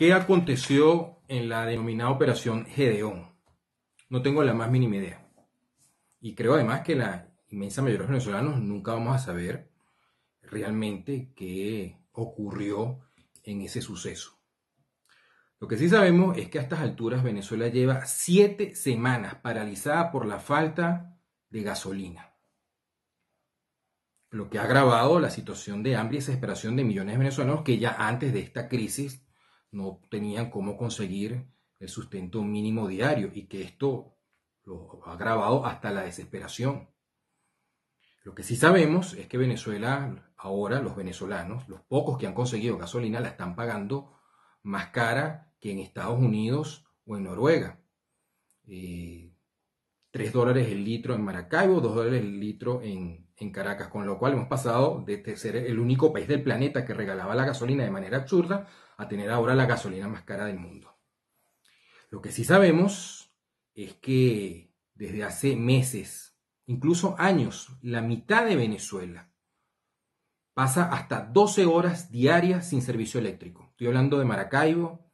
¿Qué aconteció en la denominada Operación Gedeón? No tengo la más mínima idea. Y creo además que la inmensa mayoría de los venezolanos nunca vamos a saber realmente qué ocurrió en ese suceso. Lo que sí sabemos es que a estas alturas Venezuela lleva siete semanas paralizada por la falta de gasolina, lo que ha agravado la situación de hambre y desesperación de millones de venezolanos que ya antes de esta crisis no tenían cómo conseguir el sustento mínimo diario y que esto lo ha agravado hasta la desesperación. Lo que sí sabemos es que Venezuela, ahora los venezolanos, los pocos que han conseguido gasolina, la están pagando más cara que en Estados Unidos o en Noruega. Eh, 3 dólares el litro en Maracaibo, 2 dólares el litro en, en, Caracas, con lo cual hemos pasado de este ser el único país del planeta que regalaba la gasolina de manera absurda a tener ahora la gasolina más cara del mundo. Lo que sí sabemos es que desde hace meses, incluso años, la mitad de Venezuela pasa hasta 12 horas diarias sin servicio eléctrico. Estoy hablando de Maracaibo,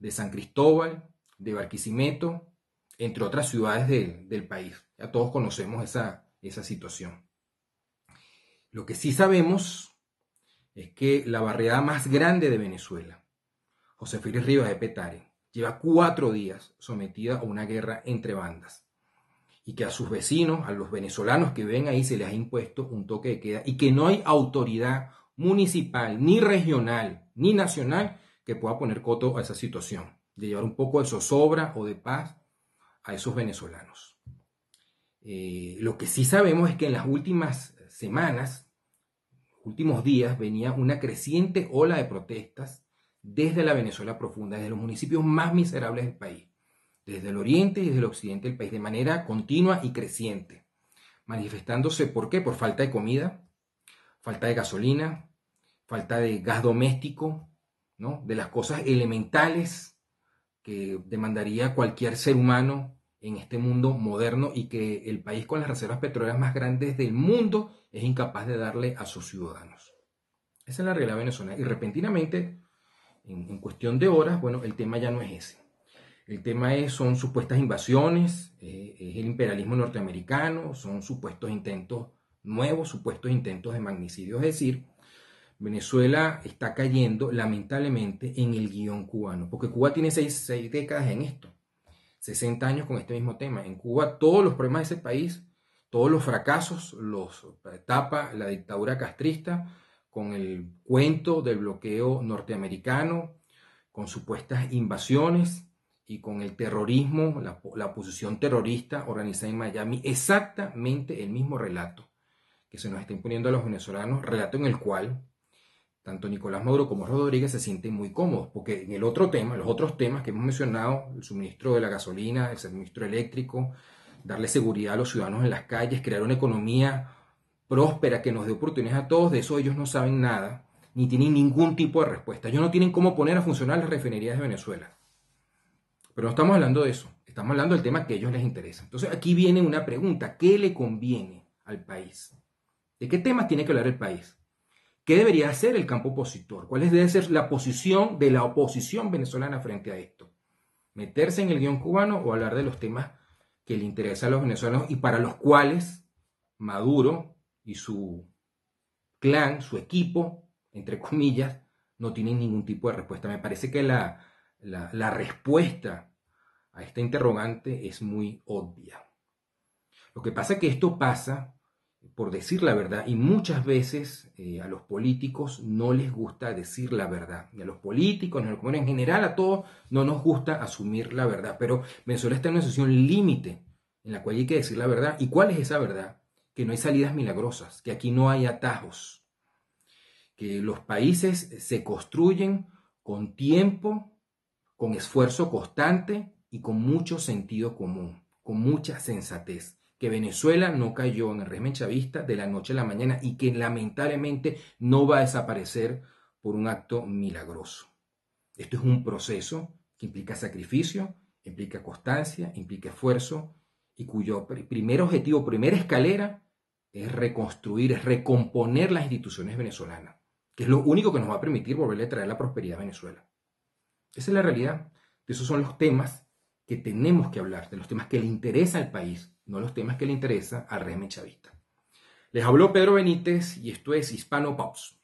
de San Cristóbal, de Barquisimeto, entre otras ciudades del, país. Ya todos conocemos esa, esa situación. Lo que sí sabemos es que la barriada más grande de Venezuela, José Félix Rivas de Petare, lleva cuatro días sometida a una guerra entre bandas y que a sus vecinos, a los venezolanos que ven ahí, se les ha impuesto un toque de queda y que no hay autoridad municipal, ni regional, ni nacional que pueda poner coto a esa situación, de llevar un poco de zozobra o de paz a esos venezolanos. Eh, lo que sí sabemos es que en las últimas semanas últimos días venía una creciente ola de protestas desde la Venezuela profunda, desde los municipios más miserables del país, desde el oriente y desde el occidente del país, de manera continua y creciente, manifestándose por qué? Por falta de comida, falta de gasolina, falta de gas doméstico, ¿no? de las cosas elementales que demandaría cualquier ser humano en este mundo moderno y que el país con las reservas petroleras más grandes del mundo es incapaz de darle a sus ciudadanos. Esa es la regla venezolana. Y repentinamente, en, cuestión de horas, bueno, el tema ya no es ese. El tema es, son supuestas invasiones, eh, es el imperialismo norteamericano, son supuestos intentos nuevos, supuestos intentos de magnicidio. Es decir, Venezuela está cayendo lamentablemente en el guión cubano, porque Cuba tiene seis décadas en esto. 60 años con este mismo tema. En Cuba todos los problemas de ese país, todos los fracasos los eh, tapa la dictadura castrista con el cuento del bloqueo norteamericano, con supuestas invasiones y con el terrorismo, la, la oposición terrorista organizada en Miami, exactamente el mismo relato que se nos está imponiendo a los venezolanos, relato en el cual tanto Nicolás Maduro como Rodríguez se sienten muy cómodos, porque en el otro tema, los otros temas que hemos mencionado, el suministro de la gasolina, el suministro eléctrico, darle seguridad a los ciudadanos en las calles, crear una economía próspera que nos dé oportunidades a todos, de eso ellos no saben nada, ni tienen ningún tipo de respuesta. Ellos no tienen cómo poner a funcionar las refinerías de Venezuela. Pero no estamos hablando de eso, estamos hablando del tema que a ellos les interesa. Entonces aquí viene una pregunta, ¿qué le conviene al país? ¿De qué temas tiene que hablar el país? ¿Qué debería hacer el campo opositor? ¿Cuál debe ser la posición de la oposición venezolana frente a esto? ¿Meterse en el guión cubano o hablar de los temas que le interesan a los venezolanos y para los cuales Maduro y su clan, su equipo, entre comillas, no tienen ningún tipo de respuesta? Me parece que la, la respuesta a esta interrogante es muy obvia. Lo que pasa es que esto pasa por decir la verdad y muchas veces eh, a los políticos no les gusta decir la verdad. Y a los políticos, en general, a todos no nos gusta asumir la verdad. Pero Venezuela está en una situación límite en la cual hay que decir la verdad. ¿Y cuál es esa verdad? Que no hay salidas milagrosas, que aquí no hay atajos, que los países se construyen con tiempo, con esfuerzo constante y con mucho sentido común, con mucha sensatez que Venezuela no cayó en el régimen chavista de la noche a la mañana y que lamentablemente no va a desaparecer por un acto milagroso. Esto es un proceso que implica sacrificio, implica constancia, implica esfuerzo y cuyo primer objetivo, primera escalera, es reconstruir, es recomponer las instituciones venezolanas, que es lo único que nos va a permitir volverle a traer la prosperidad a Venezuela. Esa es la realidad. Esos son los temas que tenemos que hablar, de los temas que le interesa al país, no los temas que le interesan al régimen chavista. Les habló Pedro Benítez y esto es Hispano Pops.